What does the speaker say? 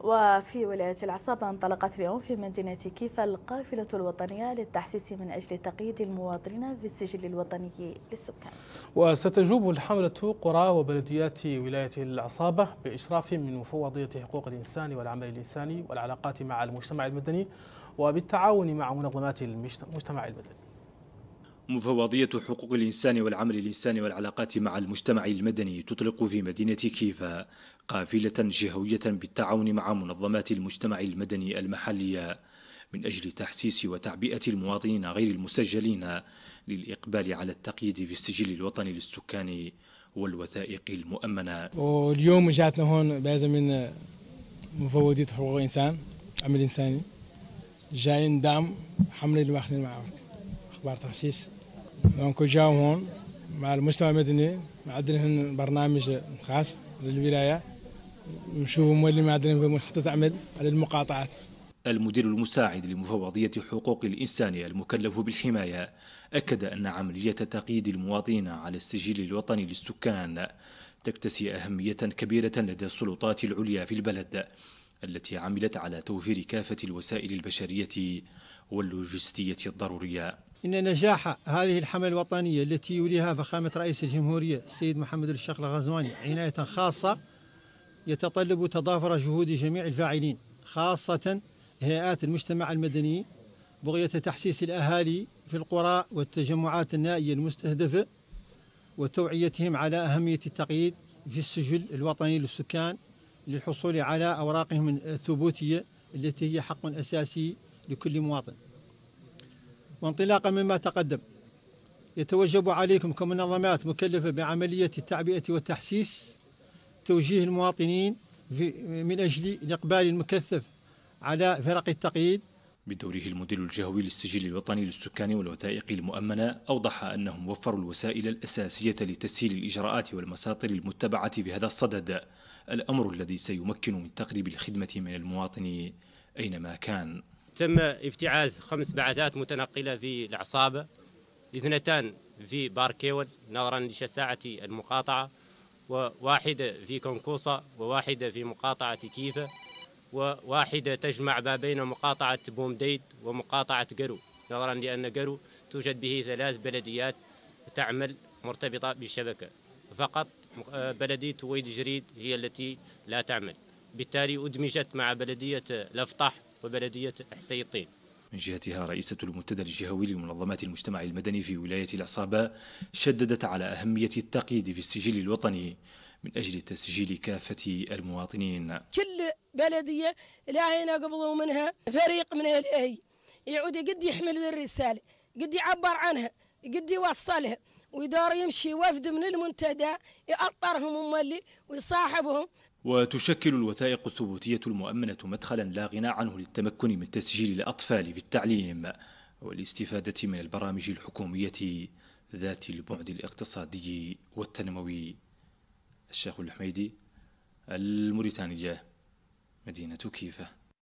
وفي ولاية العصابة انطلقت اليوم في مدينة كيفا القافلة الوطنية للتحسيس من أجل تقييد المواطنين في السجل الوطني للسكان وستجوب الحملة قرى وبلديات ولاية العصابة بإشراف من مفوضية حقوق الإنسان والعمل الإنساني والعلاقات مع المجتمع المدني وبالتعاون مع منظمات المجتمع المدني مفوضية حقوق الإنسان والعمل الإنساني والعلاقات مع المجتمع المدني تطلق في مدينة كيفا قافلة جهوية بالتعاون مع منظمات المجتمع المدني المحلية من أجل تحسيس وتعبئة المواطنين غير المسجلين للإقبال على التقييد في السجل الوطني للسكان والوثائق المؤمنة اليوم جاءتنا هون بعض من مفوضية حقوق الإنسان عمل إنساني جايين دعم حملة لوحدنا معه أخبار تحسيس دونك جاو هون مع المجتمع المدني معدلين برنامج خاص للولايه نشوفوا مولي عندنا خطه تعمل على المقاطعات المدير المساعد لمفوضية حقوق الإنسان المكلف بالحماية أكد أن عملية تقييد المواطنين على السجل الوطني للسكان تكتسي أهمية كبيرة لدى السلطات العليا في البلد التي عملت على توفير كافة الوسائل البشرية واللوجستية الضرورية إن نجاح هذه الحملة الوطنية التي يوليها فخامة رئيس الجمهورية السيد محمد الشيخ الغزواني عناية خاصة يتطلب تضافر جهود جميع الفاعلين خاصة هيئات المجتمع المدني بغية تحسيس الأهالي في القرى والتجمعات النائية المستهدفة وتوعيتهم على أهمية التقييد في السجل الوطني للسكان للحصول على أوراقهم الثبوتية التي هي حق أساسي لكل مواطن وانطلاقا مما تقدم يتوجب عليكم كمنظمات مكلفة بعملية التعبئة والتحسيس توجيه المواطنين من أجل الإقبال المكثف على فرق التقييد بدوره المدير الجهوي للسجل الوطني للسكان والوثائق المؤمنة أوضح أنهم وفروا الوسائل الأساسية لتسهيل الإجراءات والمساطر المتبعة بهذا الصدد الأمر الذي سيمكن من تقريب الخدمة من المواطن أينما كان تم افتعاث خمس بعثات متنقلة في العصابة اثنتان في باركيول نظرا لشساعة المقاطعة وواحدة في كونكوصة وواحدة في مقاطعة كيفة وواحدة تجمع ما بين مقاطعة بومديت ومقاطعة قرو نظرا لأن قرو توجد به ثلاث بلديات تعمل مرتبطة بالشبكة فقط بلدية ويد جريد هي التي لا تعمل بالتالي أدمجت مع بلدية لفطح وبلدية حسيطين من جهتها رئيسة المنتدى الجهوي لمنظمات المجتمع المدني في ولاية العصابة شددت على أهمية التقييد في السجل الوطني من أجل تسجيل كافة المواطنين كل بلدية لا ينقبضوا منها فريق من الأهي يعود قد يحمل الرسالة قد يعبر عنها قد يوصلها ويدار يمشي وفد من المنتدى يأطرهم ويصاحبهم وتشكل الوثائق الثبوتية المؤمنة مدخلا لا غنى عنه للتمكن من تسجيل الأطفال في التعليم والاستفادة من البرامج الحكومية ذات البعد الاقتصادي والتنموي الشيخ الحميدي الموريتانية مدينة كيفة